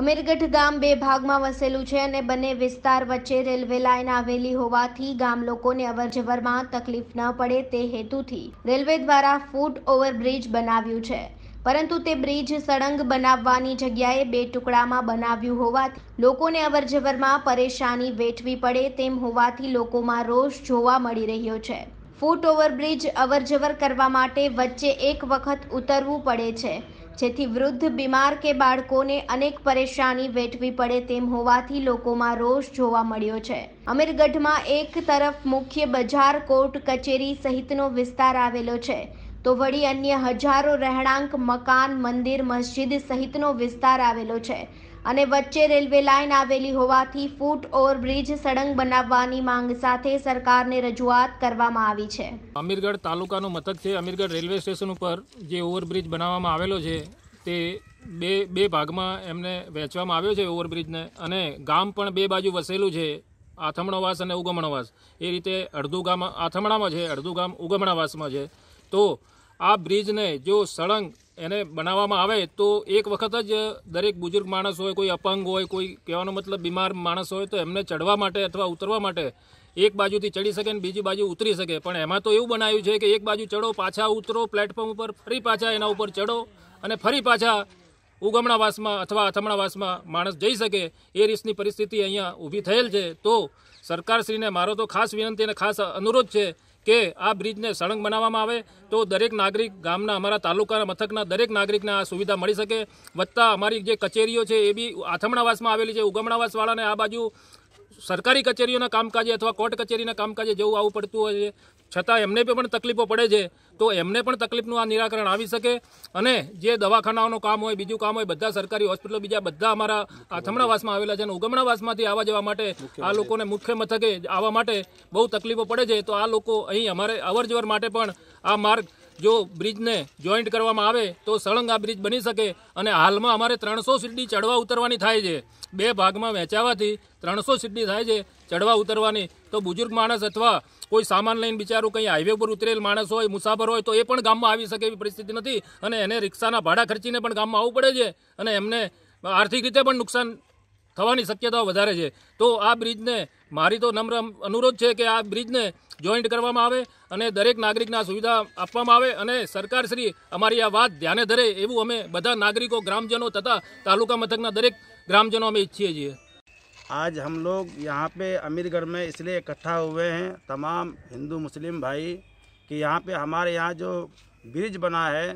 અમીરગઢ ગામ બે ભાગમાં વસેલું છે અને બંને વિસ્તાર વચ્ચે રેલવે લાઇન આવેલી હોવાથી ગામ લોકોને અવરજવરમાં તકલીફ ન પડે તે હેતુથી રેલવે દ્વારા ફૂટ ઓવરબ્રિજ બનાવ્યું છે પરંતુ તે બ્રિજ સળંગ બનાવવાની જગ્યાએ બે ટુકડામાં બનાવ્યું હોવાથી લોકોને અવરજવરમાં પરેશાની વેઠવી પડે તેમ હોવાથી લોકોમાં રોષ જોવા મળી રહ્યો છે ફૂટ ઓવરબ્રિજ અવરજવર કરવા માટે વચ્ચે એક વખત ઉતરવું પડે છે જેથી વૃદ્ધ બીમાર કે બાળકોને અનેક પરેશાની વેઠવી પડે તેમ હોવાથી લોકોમાં રોષ જોવા મળ્યો છે અમીરગઢમાં એક તરફ મુખ્ય બજાર કોર્ટ કચેરી સહિતનો વિસ્તાર આવેલો છે તો વળી અન્ય હજારો રહેણાંક મકાન મંદિર મસ્જિદ સહિતનો વિસ્તાર આવેલો છે અને વચ્ચે રેલવે લાઇન આવેલી હોવાથી ફૂટ ઓવરબ્રિજ સળંગ બનાવવાની માંગ સાથે સરકારને રજૂઆત કરવામાં આવી છે અમીરગઢ તાલુકાનું મથક છે અમીરગઢ રેલવે સ્ટેશન ઉપર જે ઓવરબ્રિજ બનાવવામાં આવેલો છે તે બે બે ભાગમાં એમને વહેંચવામાં આવ્યો છે ઓવરબ્રિજને અને ગામ પણ બે બાજુ વસેલું છે આથમણોવાસ અને ઉગમણવાસ એ રીતે અડધું ગામ આથમણામાં છે અડધું ગામ ઉગમણાવાસમાં છે તો આ બ્રિજને જો સળંગ એને બનાવવામાં આવે તો એક વખત જ દરેક બુઝુર્ગ માણસ હોય કોઈ અપંગ હોય કોઈ કહેવાનો મતલબ બીમાર માણસ હોય તો એમને ચડવા માટે અથવા ઉતરવા માટે એક બાજુથી ચડી શકે ને બીજી બાજુ ઉતરી શકે પણ એમાં તો એવું બનાવ્યું છે કે એક બાજુ ચડો પાછા ઉતરો પ્લેટફોર્મ ઉપર ફરી પાછા એના ઉપર ચડો અને ફરી પાછા ઉગમણાવાસમાં અથવા અથમણાવાસમાં માણસ જઈ શકે એ રીતની પરિસ્થિતિ અહીંયા ઊભી થયેલ છે તો સરકારશ્રીને મારો તો ખાસ વિનંતી અને ખાસ અનુરોધ છે કે આ બ્રિજને સળંગ બનાવવામાં આવે તો દરેક નાગરિક ગામના અમારા તાલુકાના મથકના દરેક નાગરિકને આ સુવિધા મળી શકે વત્તા અમારી જે કચેરીઓ છે એ બી આથમણાવાસમાં આવેલી છે ઉગમણાવાસવાળાને આ બાજુ સરકારી કચેરીઓના કામકાજે અથવા કોર્ટ કચેરીના કામકાજે જવું આવવું પડતું હોય છે છતાં એમને પણ તકલીફો પડે છે તો એમને પણ તકલીફનું આ નિરાકરણ આવી શકે અને જે દવાખાનાઓનું કામ હોય બીજું કામ હોય બધા સરકારી હોસ્પિટલો બીજા બધા અમારા આથમણાવાસમાં આવેલા છે અને ઉગમણાવાસમાંથી આવવા જવા માટે આ લોકોને મુખ્ય મથકે આવવા માટે બહુ તકલીફો પડે છે તો આ લોકો અહીં અમારે અવરજવર માટે પણ આ માર્ગ જો બ્રિજને જોઈન્ટ કરવામાં આવે તો સળંગ આ બ્રિજ બની શકે અને હાલમાં અમારે ત્રણસો સીડી ચડવા ઉતરવાની થાય છે બે ભાગમાં વહેંચાવાથી ત્રણસો સીડી થાય છે ચડવા ઉતરવાની તો બુજુર્ગ માણસ અથવા કોઈ સામાન લઈને બિચારું કંઈ હાઈવે પર ઉતરેલ માણસ હોય મુસાફર હોય તો એ પણ ગામમાં આવી શકે એવી પરિસ્થિતિ નથી અને એને રિક્ષાના ભાડા ખર્ચીને પણ ગામમાં આવવું પડે છે અને એમને આર્થિક રીતે પણ નુકસાન तबानी सत्यदाव વધારે છે તો આ બ્રિજ ને મારી તો નમ્રમ અનુરોધ છે કે આ બ્રિજ ને જોઈન્ટ કરવામાં આવે અને દરેક નાગરિક ના સુવિધા આપવામાં આવે અને સરકાર શ્રી અમારી આ વાત ધ્યાને ધરે એવું અમે બધા નાગરિકો ગ્રામજનો તથા તાલુકા મથક ના દરેક ગ્રામજનો અમે ઈચ્છીએ છીએ આજ ہم لوگ यहां पे अमीरगढ़ में इसलिए इकट्ठा हुए हैं तमाम हिंदू मुस्लिम भाई कि यहां पे हमारे यहां जो ब्रिज बना है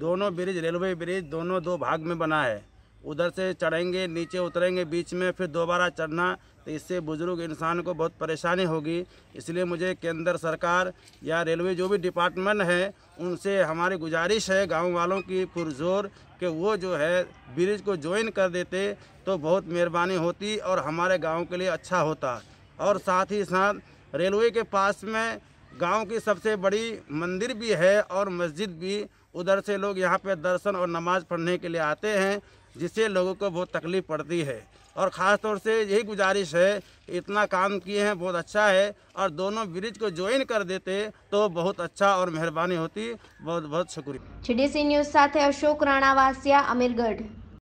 दोनों ब्रिज रेलवे ब्रिज दोनों दो भाग में बना है उधर से चढ़ेंगे नीचे उतरेंगे बीच में फिर दोबारा चढ़ना तो इससे बुज़ुर्ग इंसान को बहुत परेशानी होगी इसलिए मुझे केंद्र सरकार या रेलवे जो भी डिपार्टमेंट है उनसे हमारी गुजारिश है गांव वालों की पुरजोर कि वो जो है ब्रिज को ज्वाइन कर देते तो बहुत मेहरबानी होती और हमारे गाँव के लिए अच्छा होता और साथ ही साथ रेलवे के पास में गाँव की सबसे बड़ी मंदिर भी है और मस्जिद भी उधर से लोग यहाँ पे दर्शन और नमाज़ पढ़ने के लिए आते हैं जिससे लोगों को बहुत तकलीफ पड़ती है और ख़ास तौर से यही गुजारिश है इतना काम किए हैं बहुत अच्छा है और दोनों ब्रिज को ज्वाइन कर देते तो बहुत अच्छा और मेहरबानी होती बहुत बहुत शुक्रिया सी न्यूज़ साथ अशोक राणावासिया अमीरगढ़